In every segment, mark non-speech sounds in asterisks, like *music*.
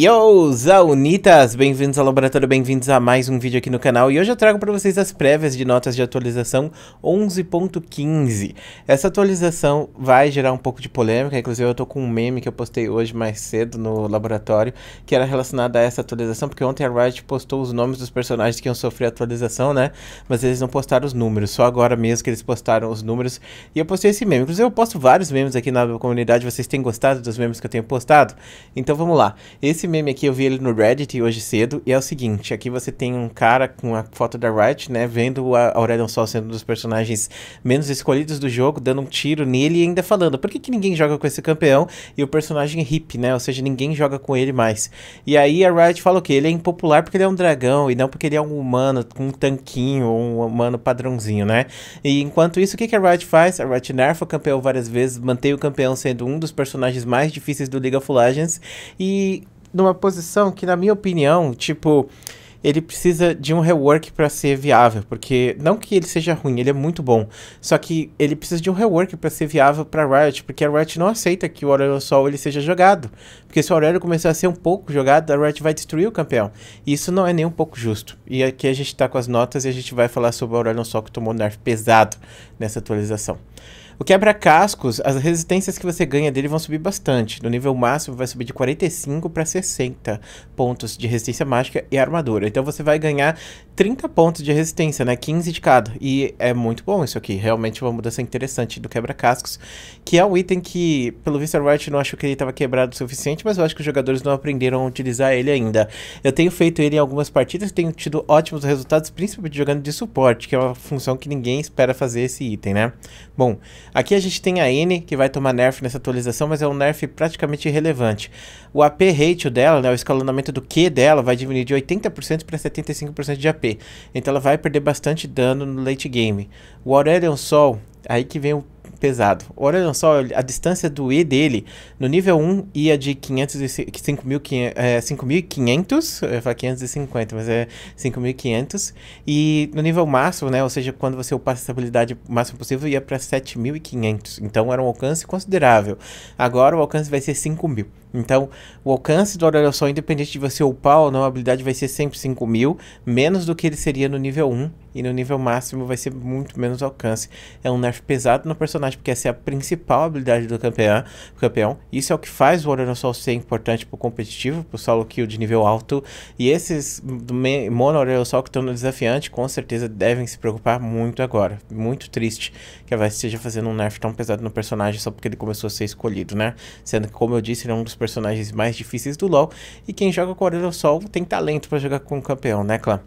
Yo, Zaunitas! Bem-vindos ao laboratório, bem-vindos a mais um vídeo aqui no canal e hoje eu trago para vocês as prévias de notas de atualização 11.15. Essa atualização vai gerar um pouco de polêmica, inclusive eu estou com um meme que eu postei hoje mais cedo no laboratório que era relacionado a essa atualização, porque ontem a Riot postou os nomes dos personagens que iam sofrer a atualização, né? Mas eles não postaram os números, só agora mesmo que eles postaram os números e eu postei esse meme. Inclusive eu posto vários memes aqui na comunidade, vocês têm gostado dos memes que eu tenho postado? Então vamos lá. Esse meme aqui, eu vi ele no Reddit hoje cedo, e é o seguinte: aqui você tem um cara com a foto da Riot, né? Vendo a Aurelion Sol sendo um dos personagens menos escolhidos do jogo, dando um tiro nele e ainda falando: por que, que ninguém joga com esse campeão e o personagem hip, né? Ou seja, ninguém joga com ele mais. E aí a Riot fala o quê? Ele é impopular porque ele é um dragão e não porque ele é um humano com um tanquinho ou um humano padrãozinho, né? E enquanto isso, o que, que a Riot faz? A Riot nerfa o campeão várias vezes, mantém o campeão sendo um dos personagens mais difíceis do League of Legends. E numa posição que, na minha opinião, tipo, ele precisa de um rework para ser viável, porque não que ele seja ruim, ele é muito bom. Só que ele precisa de um rework para ser viável para Riot, porque a Riot não aceita que o Aurélio Sol ele seja jogado, porque se o Aurélio começar a ser um pouco jogado, a Riot vai destruir o campeão. E isso não é nem um pouco justo. E aqui a gente está com as notas e a gente vai falar sobre o Aurélio Sol que tomou um nerf pesado nessa atualização. O quebra-cascos, as resistências que você ganha dele vão subir bastante. No nível máximo vai subir de 45 para 60 pontos de resistência mágica e armadura. Então você vai ganhar 30 pontos de resistência, né? 15 de cada. E é muito bom isso aqui. Realmente é uma mudança interessante do quebra-cascos, que é um item que, pelo visto, Riot não acho que ele estava quebrado o suficiente, mas eu acho que os jogadores não aprenderam a utilizar ele ainda. Eu tenho feito ele em algumas partidas e tenho tido ótimos resultados, principalmente jogando de suporte, que é uma função que ninguém espera fazer esse item, né? Bom, Aqui a gente tem a N, que vai tomar nerf nessa atualização, mas é um nerf praticamente irrelevante. O AP ratio dela, né, o escalonamento do Q dela, vai diminuir de 80% para 75% de AP. Então ela vai perder bastante dano no late game. O Aurelion Sol, aí que vem o pesado. Olha só a distância do E dele. No nível 1 ia de 5.500, é, 5.500, eu ia falar 550, mas é 5.500. E no nível máximo, né, ou seja, quando você passa essa habilidade máximo possível, ia para 7.500. Então era um alcance considerável. Agora o alcance vai ser 5.000. Então, o alcance do horário sol, independente de você upar ou não a habilidade, vai ser sempre 5 mil, menos do que ele seria no nível 1, e no nível máximo vai ser muito menos alcance. É um nerf pesado no personagem, porque essa é a principal habilidade do campeão. campeão. Isso é o que faz o horário sol ser importante pro competitivo, pro solo kill de nível alto, e esses mono horário sol que estão no desafiante, com certeza devem se preocupar muito agora. Muito triste que a Vice esteja fazendo um nerf tão pesado no personagem só porque ele começou a ser escolhido, né? Sendo que, como eu disse, ele é um dos personagens mais difíceis do LoL. E quem joga com o do Sol tem talento para jogar com o campeão, né, clã?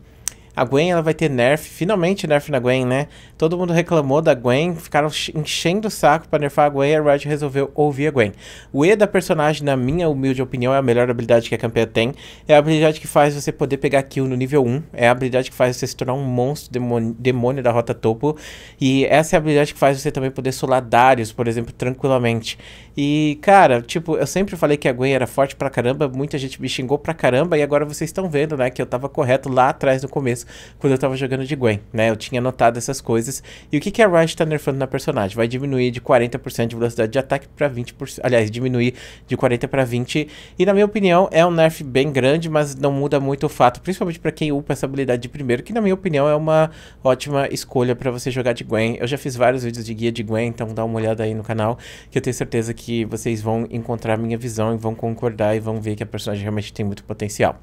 A Gwen ela vai ter nerf, finalmente nerf na Gwen, né? Todo mundo reclamou da Gwen, ficaram enchendo o saco para nerfar a Gwen e a Riot resolveu ouvir a Gwen. O E da personagem, na minha humilde opinião, é a melhor habilidade que a campeã tem. É a habilidade que faz você poder pegar kill no nível 1, é a habilidade que faz você se tornar um monstro demônio, demônio da rota topo. E essa é a habilidade que faz você também poder solar Darius, por exemplo, tranquilamente. E, cara, tipo, eu sempre falei que a Gwen era forte pra caramba, muita gente me xingou pra caramba e agora vocês estão vendo, né, que eu tava correto lá atrás no começo coisas quando eu tava jogando de Gwen, né? Eu tinha notado essas coisas. E o que, que a Riot tá nerfando na personagem? Vai diminuir de 40% de velocidade de ataque para 20%. Aliás, diminuir de 40 para 20. E na minha opinião, é um nerf bem grande, mas não muda muito o fato, principalmente para quem upa essa habilidade de primeiro, que na minha opinião é uma ótima escolha para você jogar de Gwen. Eu já fiz vários vídeos de guia de Gwen, então dá uma olhada aí no canal, que eu tenho certeza que vocês vão encontrar minha visão e vão concordar e vão ver que a personagem realmente tem muito potencial.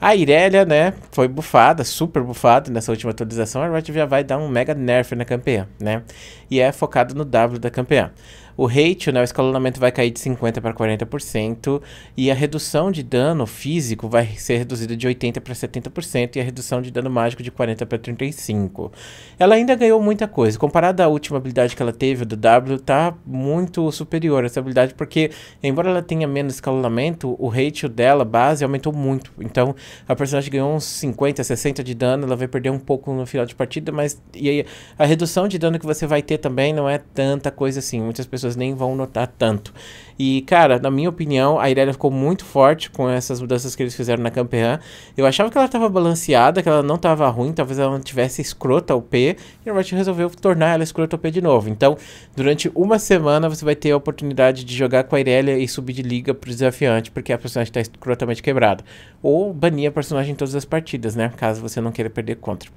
A Irelia, né, foi bufada, super por nessa última atualização, a Riot já vai dar um mega nerf na campeã, né? E é focado no W da campeã. O ratio, né, o escalonamento vai cair de 50% para 40% e a redução de dano físico vai ser reduzida de 80% para 70% e a redução de dano mágico de 40% para 35%. Ela ainda ganhou muita coisa. Comparada à última habilidade que ela teve, do W, tá muito superior essa habilidade, porque embora ela tenha menos escalonamento, o ratio dela, base, aumentou muito. Então, a personagem ganhou uns 50, 60 de dano, ela vai perder um pouco no final de partida, mas e aí, a redução de dano que você vai ter também não é tanta coisa assim. Muitas pessoas nem vão notar tanto. E, cara, na minha opinião, a Irelia ficou muito forte com essas mudanças que eles fizeram na Campeã. Eu achava que ela estava balanceada, que ela não estava ruim, talvez ela não tivesse escrota o P, e a Riot resolveu tornar ela escrota o P de novo. Então, durante uma semana, você vai ter a oportunidade de jogar com a Irelia e subir de liga pro desafiante, porque a personagem está escrotamente quebrada. Ou banir a personagem em todas as partidas, né? Caso você não queira perder contra.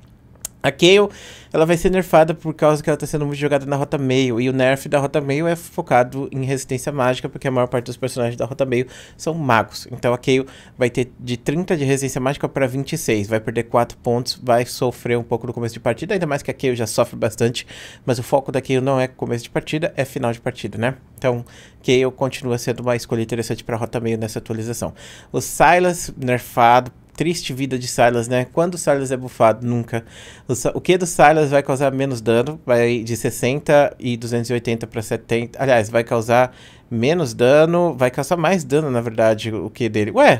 A Kayle, ela vai ser nerfada por causa que ela está sendo muito jogada na rota meio. E o nerf da rota meio é focado em resistência mágica, porque a maior parte dos personagens da rota meio são magos. Então a Kayle vai ter de 30 de resistência mágica para 26. Vai perder 4 pontos, vai sofrer um pouco no começo de partida, ainda mais que a Kayle já sofre bastante. Mas o foco da Kayle não é começo de partida, é final de partida, né? Então, Kayle continua sendo uma escolha interessante para a rota meio nessa atualização. O Silas, nerfado triste vida de Silas, né? Quando o Silas é bufado? Nunca. O, o que do Silas vai causar menos dano? Vai de 60 e 280 para 70. Aliás, vai causar menos dano, vai causar mais dano, na verdade, o que dele. Ué,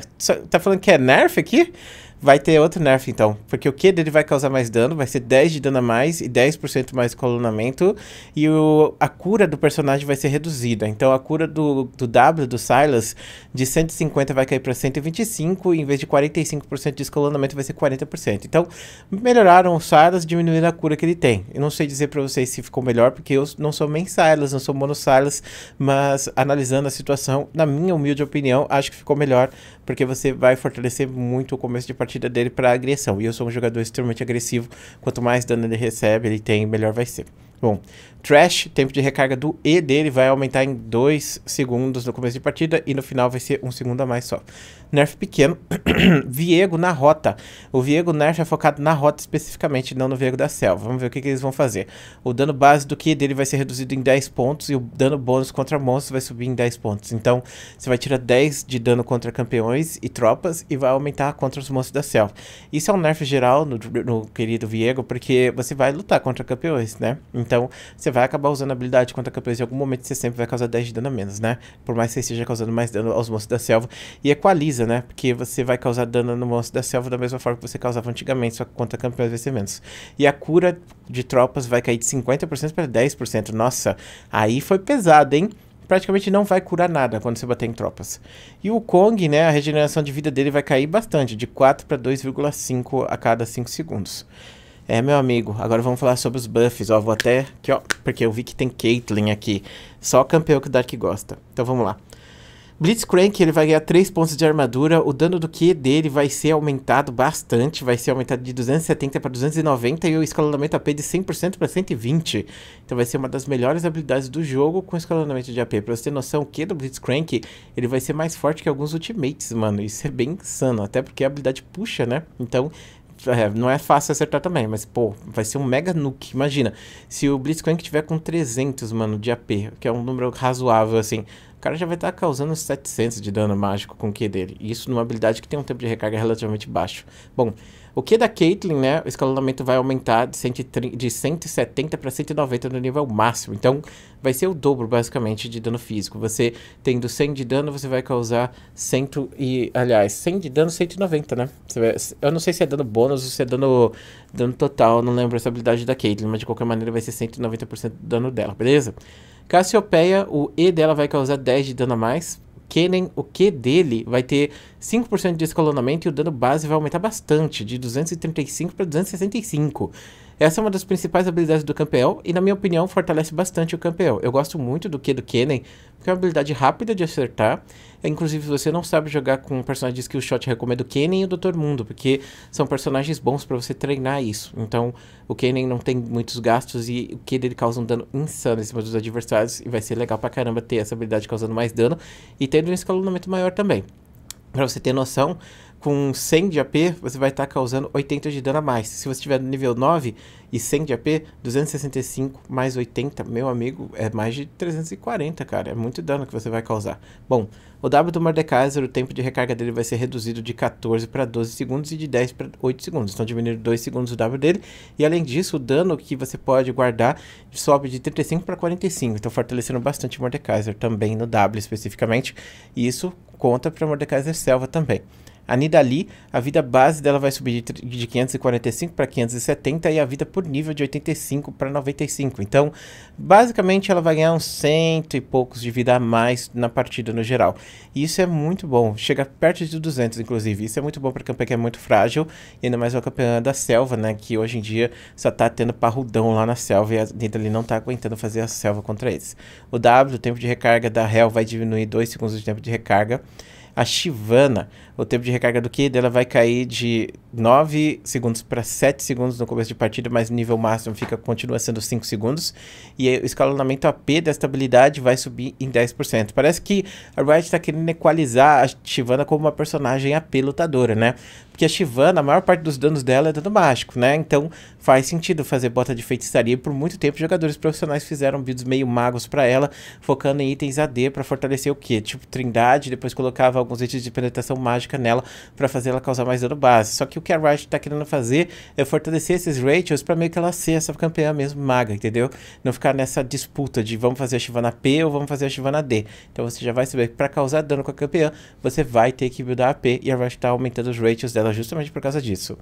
tá falando que é nerf aqui? vai ter outro nerf então, porque o Q dele vai causar mais dano, vai ser 10 de dano a mais e 10% mais colunamento, e o, a cura do personagem vai ser reduzida. Então a cura do, do W, do Silas, de 150 vai cair para 125, e em vez de 45% de descolonamento vai ser 40%. Então melhoraram o Silas, diminuindo a cura que ele tem. Eu não sei dizer para vocês se ficou melhor, porque eu não sou main Silas, não sou mono Silas, mas analisando a situação, na minha humilde opinião, acho que ficou melhor porque você vai fortalecer muito o começo de partida dele para agressão. E eu sou um jogador extremamente agressivo, quanto mais dano ele recebe, ele tem, melhor vai ser. Bom, Trash, tempo de recarga do E dele vai aumentar em 2 segundos no começo de partida e no final vai ser 1 um segundo a mais só. Nerf pequeno. *coughs* Viego na rota. O Viego Nerf é focado na rota especificamente, não no Viego da Selva. Vamos ver o que, que eles vão fazer. O dano base do Q dele vai ser reduzido em 10 pontos e o dano bônus contra monstros vai subir em 10 pontos. Então, você vai tirar 10 de dano contra campeões e tropas e vai aumentar contra os monstros da selva. Isso é um nerf geral no, no querido Viego, porque você vai lutar contra campeões, né? Então, então, você vai acabar usando a habilidade contra campeões em algum momento você sempre vai causar 10 de dano a menos, né? Por mais que você esteja causando mais dano aos monstros da selva. E equaliza, né? Porque você vai causar dano no monstro da selva da mesma forma que você causava antigamente, só que contra campeões vai ser menos. E a cura de tropas vai cair de 50% para 10%. Nossa, aí foi pesado, hein? praticamente não vai curar nada quando você bater em tropas. E o Kong, né, a regeneração de vida dele vai cair bastante, de 4 para 2,5 a cada 5 segundos. É, meu amigo, agora vamos falar sobre os buffs, ó, vou até aqui, ó, porque eu vi que tem Caitlyn aqui, só campeão que o Dark gosta, então vamos lá. Blitzcrank, ele vai ganhar 3 pontos de armadura, o dano do Q dele vai ser aumentado bastante, vai ser aumentado de 270 para 290 e o escalonamento AP de 100% para 120. Então vai ser uma das melhores habilidades do jogo com escalonamento de AP. Pra você ter noção, o Q do Blitzcrank, ele vai ser mais forte que alguns ultimates, mano. Isso é bem insano, até porque a habilidade puxa, né? Então é, não é fácil acertar também, mas, pô, vai ser um mega nuke. Imagina, se o Blitzcrank tiver com 300, mano, de AP, que é um número razoável, assim, o cara já vai estar tá causando 700 de dano mágico com o Q dele. isso numa habilidade que tem um tempo de recarga relativamente baixo. Bom, o que da Caitlyn, né? O escalonamento vai aumentar de, 130, de 170 para 190 no nível máximo. Então, vai ser o dobro, basicamente, de dano físico. Você tendo 100 de dano, você vai causar 100 e... Aliás, 100 de dano, 190, né? Vai, eu não sei se é dano bônus ou se é dano, dano total. Não lembro essa habilidade da Caitlyn, mas de qualquer maneira vai ser 190% do dano dela, beleza? Cassiopeia, o E dela vai causar 10 de dano a mais Kennen, o Q dele vai ter 5% de escalonamento e o dano base vai aumentar bastante, de 235 para 265. Essa é uma das principais habilidades do campeão e, na minha opinião, fortalece bastante o campeão. Eu gosto muito do que do Kennen, porque é uma habilidade rápida de acertar. É, inclusive, se você não sabe jogar com personagens que de skill shot, recomendo o Kennen e o Dr. Mundo, porque são personagens bons para você treinar isso. Então, o Kennen não tem muitos gastos e o que dele causa um dano insano em cima dos adversários e vai ser legal pra caramba ter essa habilidade causando mais dano e tendo um escalonamento maior também. Para você ter noção, com 100 de AP, você vai estar tá causando 80 de dano a mais. Se você estiver no nível 9 e 100 de AP, 265 mais 80, meu amigo, é mais de 340, cara. É muito dano que você vai causar. Bom, o W do Mordekaiser, o tempo de recarga dele vai ser reduzido de 14 para 12 segundos e de 10 para 8 segundos. Então diminuindo 2 segundos o W dele. E além disso, o dano que você pode guardar sobe de 35 para 45. Então fortalecendo bastante o Mordekaiser também no W especificamente. E isso conta para o Mordekaiser Selva também. A Nidali, a vida base dela vai subir de 545 para 570 e a vida por nível de 85 para 95. Então, basicamente, ela vai ganhar uns cento e poucos de vida a mais na partida no geral. E isso é muito bom. Chega perto de 200, inclusive. Isso é muito bom para campeã que é muito frágil. E ainda mais uma campeã da selva, né? Que hoje em dia só tá tendo parrudão lá na selva e a Nidali não tá aguentando fazer a selva contra eles. O W, o tempo de recarga da Hell, vai diminuir 2 segundos de tempo de recarga. A Shivana, o tempo de recarga do Ki dela vai cair de 9 segundos para 7 segundos no começo de partida, mas o nível máximo fica, continua sendo 5 segundos. E o escalonamento AP desta habilidade vai subir em 10%. Parece que a Riot está querendo equalizar a Shivana como uma personagem AP lutadora, né? Porque a Shivana, a maior parte dos danos dela é dano mágico, né? Então faz sentido fazer bota de feitiçaria. por muito tempo, jogadores profissionais fizeram builds meio magos para ela, focando em itens AD para fortalecer o quê? Tipo Trindade, depois colocava alguns itens de penetração mágica nela para fazer ela causar mais dano base. Só que o que a Riot tá querendo fazer é fortalecer esses ratios para meio que ela ser essa campeã mesmo maga, entendeu? Não ficar nessa disputa de vamos fazer a Shivana P ou vamos fazer a Shivana D. Então você já vai saber que para causar dano com a campeã, você vai ter que buildar AP e a Riot tá aumentando os ratios dela dela justamente por causa disso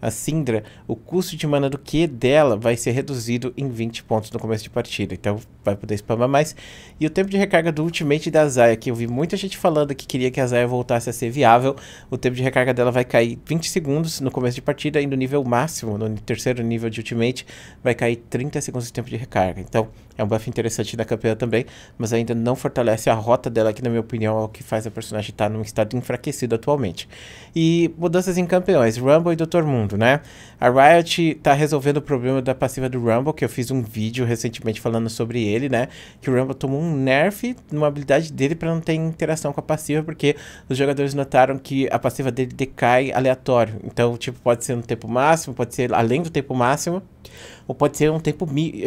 a Syndra, o custo de mana do Q dela vai ser reduzido em 20 pontos no começo de partida. Então vai poder spamar mais. E o tempo de recarga do ultimate da Zaya, que eu vi muita gente falando que queria que a Zaya voltasse a ser viável, o tempo de recarga dela vai cair 20 segundos no começo de partida e no nível máximo, no terceiro nível de ultimate, vai cair 30 segundos de tempo de recarga. Então é um buff interessante da campeã também, mas ainda não fortalece a rota dela, que na minha opinião é o que faz a personagem estar tá num estado enfraquecido atualmente. E mudanças em campeões, Rumble e Dr. Moon mundo, né? A Riot tá resolvendo o problema da passiva do Rumble, que eu fiz um vídeo recentemente falando sobre ele, né? Que o Rumble tomou um nerf numa habilidade dele para não ter interação com a passiva, porque os jogadores notaram que a passiva dele decai aleatório. Então, tipo, pode ser no tempo máximo, pode ser além do tempo máximo, ou pode ser um tempo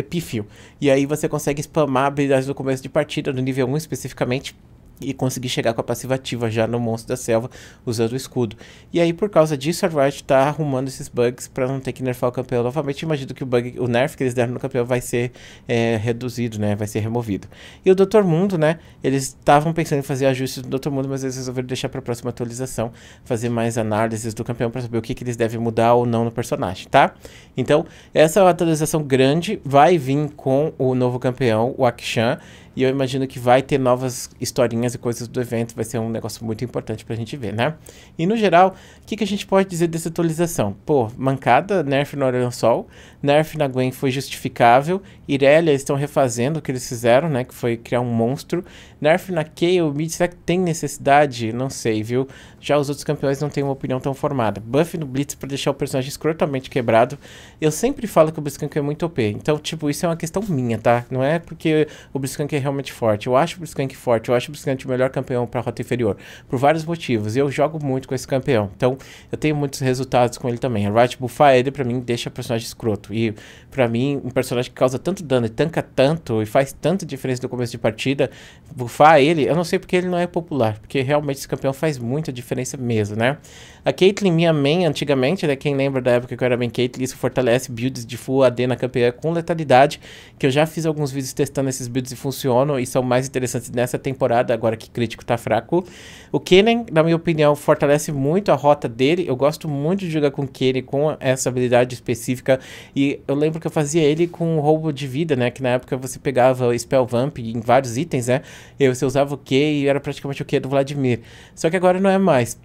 pífio. E aí você consegue spamar habilidades no começo de partida, no nível 1 especificamente, e conseguir chegar com a passiva ativa já no monstro da selva usando o escudo. E aí por causa disso a Riot tá arrumando esses bugs para não ter que nerfar o campeão novamente. Imagino que o bug, o nerf que eles deram no campeão vai ser é, reduzido, né? Vai ser removido. E o Dr. Mundo, né? Eles estavam pensando em fazer ajustes do Dr. Mundo, mas eles resolveram deixar para a próxima atualização, fazer mais análises do campeão para saber o que, que eles devem mudar ou não no personagem, tá? Então, essa atualização grande vai vir com o novo campeão, o Akshan. E eu imagino que vai ter novas historinhas e coisas do evento, vai ser um negócio muito importante pra gente ver, né? E no geral, o que, que a gente pode dizer dessa atualização? Pô, mancada, nerf no Orion Sol, nerf na Gwen foi justificável, Irelia estão refazendo o que eles fizeram, né? Que foi criar um monstro. Nerf na Kayle, Mid, será que tem necessidade? Não sei, viu? Já os outros campeões não têm uma opinião tão formada. Buff no Blitz pra deixar o personagem escrotamente quebrado. Eu sempre falo que o Blitzcrank é muito OP, então, tipo, isso é uma questão minha, tá? Não é porque o Blitzcrank é realmente forte. Eu acho o Bruscante forte, eu acho o Bruscante o melhor campeão para a rota inferior, por vários motivos. Eu jogo muito com esse campeão, então eu tenho muitos resultados com ele também. A Riot buffar ele, para mim, deixa o personagem escroto. E para mim, um personagem que causa tanto dano e tanca tanto e faz tanta diferença no começo de partida, buffar ele, eu não sei porque ele não é popular, porque realmente esse campeão faz muita diferença mesmo, né? A Caitlyn, minha main, antigamente, né? Quem lembra da época que eu era main Caitlyn, isso fortalece builds de full AD na campeã com letalidade, que eu já fiz alguns vídeos testando esses builds e funciona nono e são mais interessantes nessa temporada, agora que crítico tá fraco. O Kenen, na minha opinião, fortalece muito a rota dele. Eu gosto muito de jogar com o Kenen com essa habilidade específica. E eu lembro que eu fazia ele com o roubo de vida, né? Que na época você pegava o Spell Vamp em vários itens, né? E você usava o Q e era praticamente o Q do Vladimir. Só que agora não é mais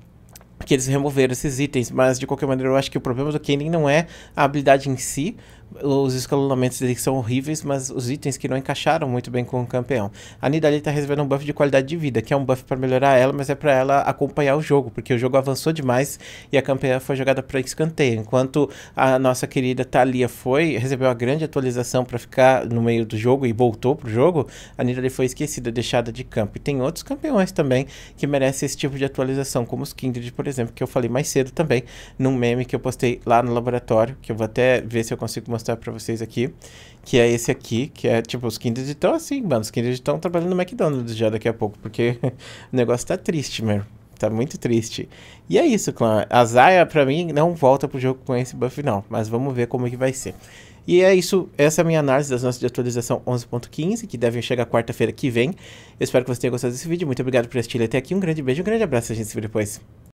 que eles removeram esses itens, mas de qualquer maneira eu acho que o problema do Kennen não é a habilidade em si, os escalonamentos dele são horríveis, mas os itens que não encaixaram muito bem com o campeão. A Nidalee tá recebendo um buff de qualidade de vida, que é um buff para melhorar ela, mas é para ela acompanhar o jogo, porque o jogo avançou demais e a campeã foi jogada para escanteio. Enquanto a nossa querida Thalia foi, recebeu a grande atualização para ficar no meio do jogo e voltou pro jogo, a Nidalee foi esquecida, deixada de campo. E tem outros campeões também que merecem esse tipo de atualização, como os Kindred, por exemplo, que eu falei mais cedo também, num meme que eu postei lá no laboratório, que eu vou até ver se eu consigo mostrar mostrar pra vocês aqui. Que é esse aqui, que é tipo, os Kinders estão assim, mano. Os Kinders estão trabalhando no McDonald's já daqui a pouco, porque *laughs* o negócio tá triste, mano. Tá muito triste. E é isso, clã. A Zaya, pra mim, não volta pro jogo com esse buff, não. Mas vamos ver como é que vai ser. E é isso, essa é a minha análise das nossas de atualização 11.15, que devem chegar quarta-feira que vem. Eu espero que você tenha gostado desse vídeo. Muito obrigado por assistir até aqui. Um grande beijo, um grande abraço. A gente se vê depois.